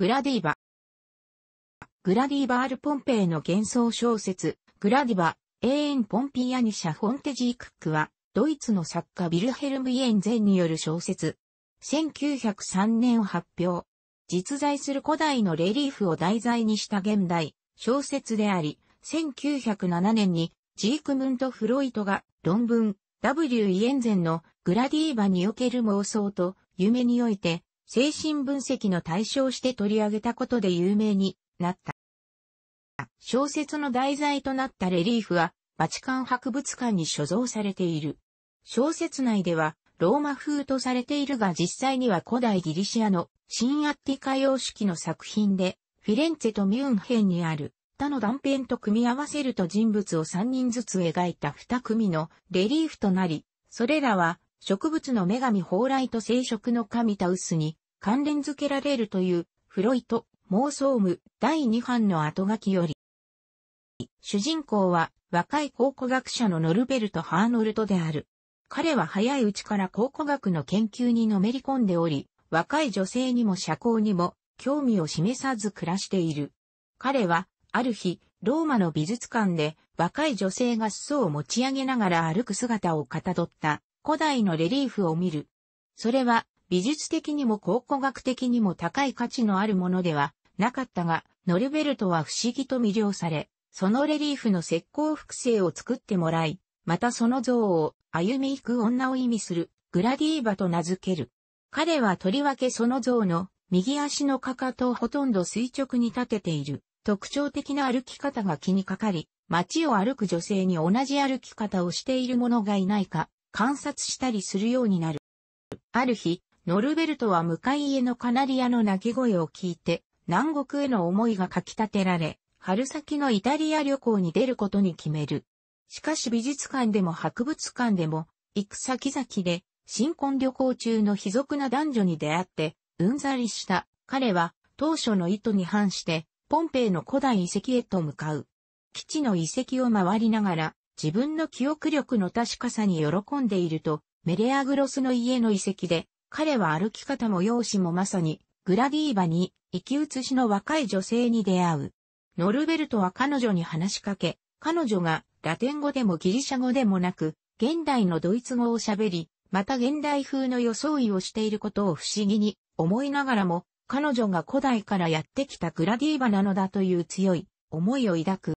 グラディーバ。グラディーバール・ポンペイの幻想小説、グラディバ、永遠ポンピアニシャ・フォンテジー・クックは、ドイツの作家ビルヘルム・イエンゼンによる小説。1903年を発表。実在する古代のレリーフを題材にした現代、小説であり、1907年にジークムント・フロイトが論文 W・ イエンゼンのグラディーバにおける妄想と夢において精神分析の対象して取り上げたことで有名になった。小説の題材となったレリーフは、バチカン博物館に所蔵されている。小説内では、ローマ風とされているが実際には古代ギリシアの新アッティカ様式の作品で、フィレンツェとミュンヘンにある他の断片と組み合わせると人物を3人ずつ描いた2組のレリーフとなり、それらは植物の女神蓬莱と生殖の神タウスに関連づけられるというフロイト妄想ム第2版の後書きより。主人公は若い考古学者のノルベルト・ハーノルトである。彼は早いうちから考古学の研究にのめり込んでおり、若い女性にも社交にも興味を示さず暮らしている。彼は、ある日、ローマの美術館で若い女性が裾を持ち上げながら歩く姿をかたどった古代のレリーフを見る。それは、美術的にも考古学的にも高い価値のあるものではなかったが、ノルベルトは不思議と魅了され、そのレリーフの石膏複製を作ってもらい、またその像を歩み行く女を意味するグラディーバと名付ける。彼はとりわけその像の右足のかかとをほとんど垂直に立てている特徴的な歩き方が気にかかり、街を歩く女性に同じ歩き方をしている者がいないか観察したりするようになる。ある日、ノルベルトは向かい家のカナリアの鳴き声を聞いて、南国への思いがかき立てられ、春先のイタリア旅行に出ることに決める。しかし美術館でも博物館でも、行く先々で、新婚旅行中の卑俗な男女に出会って、うんざりした。彼は、当初の意図に反して、ポンペイの古代遺跡へと向かう。基地の遺跡を回りながら、自分の記憶力の確かさに喜んでいると、メレアグロスの家の遺跡で、彼は歩き方も容姿もまさに、グラディーバに、生き写しの若い女性に出会う。ノルベルトは彼女に話しかけ、彼女が、ラテン語でもギリシャ語でもなく、現代のドイツ語を喋り、また現代風の装いをしていることを不思議に思いながらも、彼女が古代からやってきたグラディーバなのだという強い思いを抱く。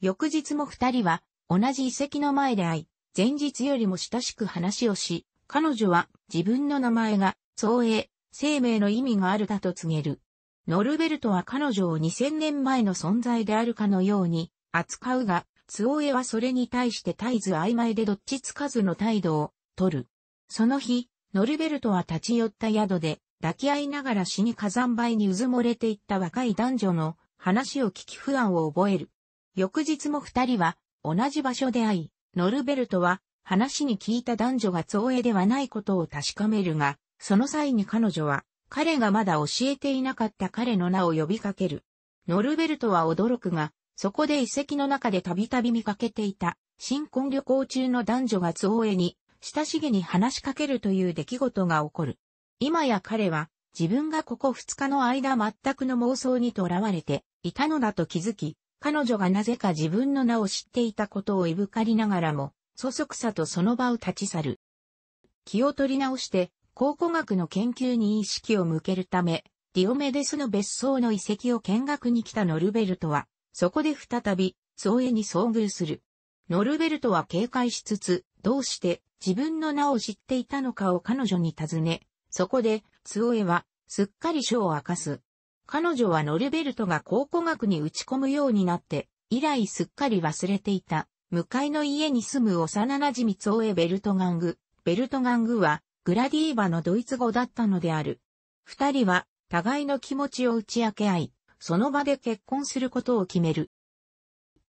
翌日も二人は同じ遺跡の前で会い、前日よりも親しく話をし、彼女は自分の名前が、う営、生命の意味があるだと告げる。ノルベルトは彼女を2000年前の存在であるかのように扱うが、ツオエはそれに対して絶えず曖昧でどっちつかずの態度を取る。その日、ノルベルトは立ち寄った宿で抱き合いながら死に火山灰にうずもれていった若い男女の話を聞き不安を覚える。翌日も二人は同じ場所で会い、ノルベルトは話に聞いた男女が造影ではないことを確かめるが、その際に彼女は彼がまだ教えていなかった彼の名を呼びかける。ノルベルトは驚くが、そこで遺跡の中でたびたび見かけていた新婚旅行中の男女が造影に親しげに話しかけるという出来事が起こる。今や彼は自分がここ二日の間全くの妄想にとらわれていたのだと気づき、彼女がなぜか自分の名を知っていたことをいぶかりながらも、そそくさとその場を立ち去る。気を取り直して、考古学の研究に意識を向けるため、ディオメデスの別荘の遺跡を見学に来たノルベルトは、そこで再び、創影に遭遇する。ノルベルトは警戒しつつ、どうして自分の名を知っていたのかを彼女に尋ね、そこで、ツオエは、すっかり書を明かす。彼女はノルベルトが考古学に打ち込むようになって、以来すっかり忘れていた。向かいの家に住む幼馴染ツオエ・ベルトガング。ベルトガングは、グラディーバのドイツ語だったのである。二人は、互いの気持ちを打ち明け合い、その場で結婚することを決める。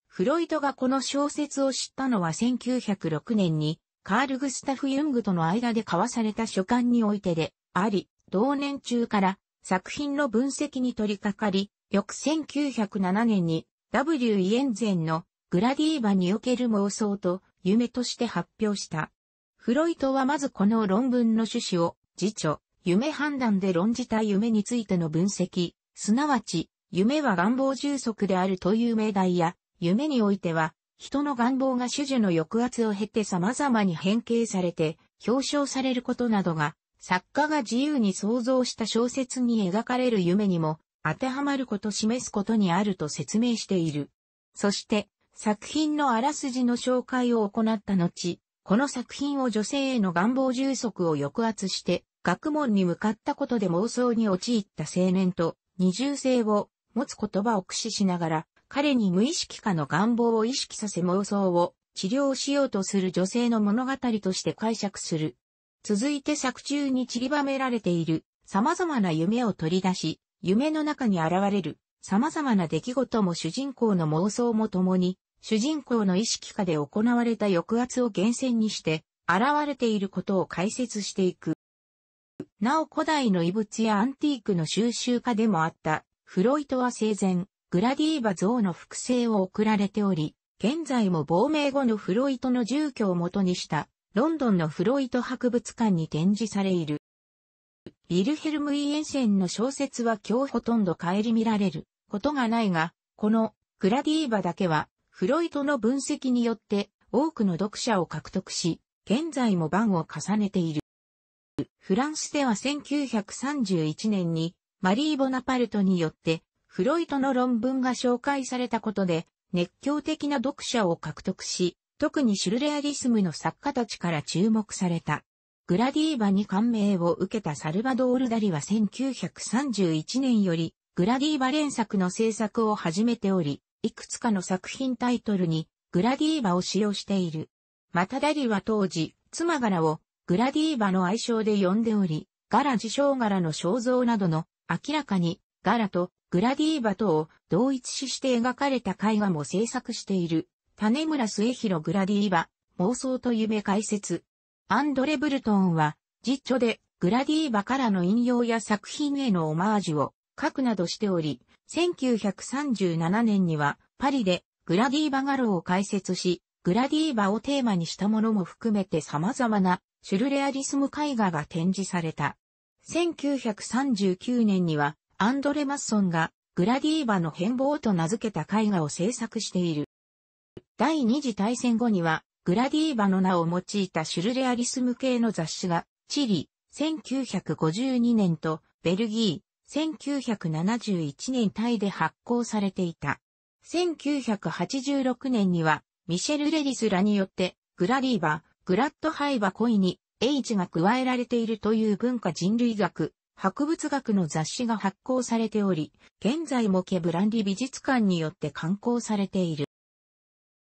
フロイトがこの小説を知ったのは1906年に、カール・グスタフ・ユングとの間で交わされた書簡においてで、あり、同年中から作品の分析に取り掛かり、翌1907年に W. イエンゼンのグラディーバにおける妄想と夢として発表した。フロイトはまずこの論文の趣旨を、自著、夢判断で論じた夢についての分析、すなわち、夢は願望充足であるという命題や、夢においては、人の願望が種々の抑圧を経て様々に変形されて、表彰されることなどが作家が自由に想像した小説に描かれる夢にも当てはまること示すことにあると説明している。そして、作品のあらすじの紹介を行った後、この作品を女性への願望充足を抑圧して、学問に向かったことで妄想に陥った青年と二重性を持つ言葉を駆使しながら、彼に無意識化の願望を意識させ妄想を治療しようとする女性の物語として解釈する続いて作中に散りばめられている様々な夢を取り出し、夢の中に現れる様々な出来事も主人公の妄想も共に、主人公の意識下で行われた抑圧を厳選にして、現れていることを解説していく。なお古代の遺物やアンティークの収集家でもあったフロイトは生前、グラディーバ像の複製を送られており、現在も亡命後のフロイトの住居を元にしたロンドンのフロイト博物館に展示されいる。ウィルヘルム・イエンシェンの小説は今日ほとんど顧みられることがないが、このグラディーバだけはフロイトの分析によって多くの読者を獲得し、現在も番を重ねている。フランスでは1931年にマリー・ボナパルトによってフロイトの論文が紹介されたことで熱狂的な読者を獲得し、特にシュルレアリスムの作家たちから注目された。グラディーバに感銘を受けたサルバドール・ダリは1931年よりグラディーバ連作の制作を始めており、いくつかの作品タイトルにグラディーバを使用している。またダリは当時、妻柄をグラディーバの愛称で呼んでおり、柄自称柄の肖像などの明らかに柄とグラディーバとを同一視して描かれた絵画も制作している。種村末広グラディーバ、妄想と夢解説。アンドレ・ブルトンは、実著で、グラディーバからの引用や作品へのオマージュを書くなどしており、1937年には、パリで、グラディーバ画廊を開設し、グラディーバをテーマにしたものも含めて様々なシュルレアリスム絵画が展示された。1939年にはアンドレ・マッソンがグラディーバの変貌と名付けた絵画を制作している。第二次大戦後には、グラディーバの名を用いたシュルレアリスム系の雑誌が、チリ、1952年と、ベルギー、1971年タイで発行されていた。1986年には、ミシェル・レディスらによって、グラディーバ、グラッドハイバ恋に、H が加えられているという文化人類学、博物学の雑誌が発行されており、現在もケブランディ美術館によって刊行されている。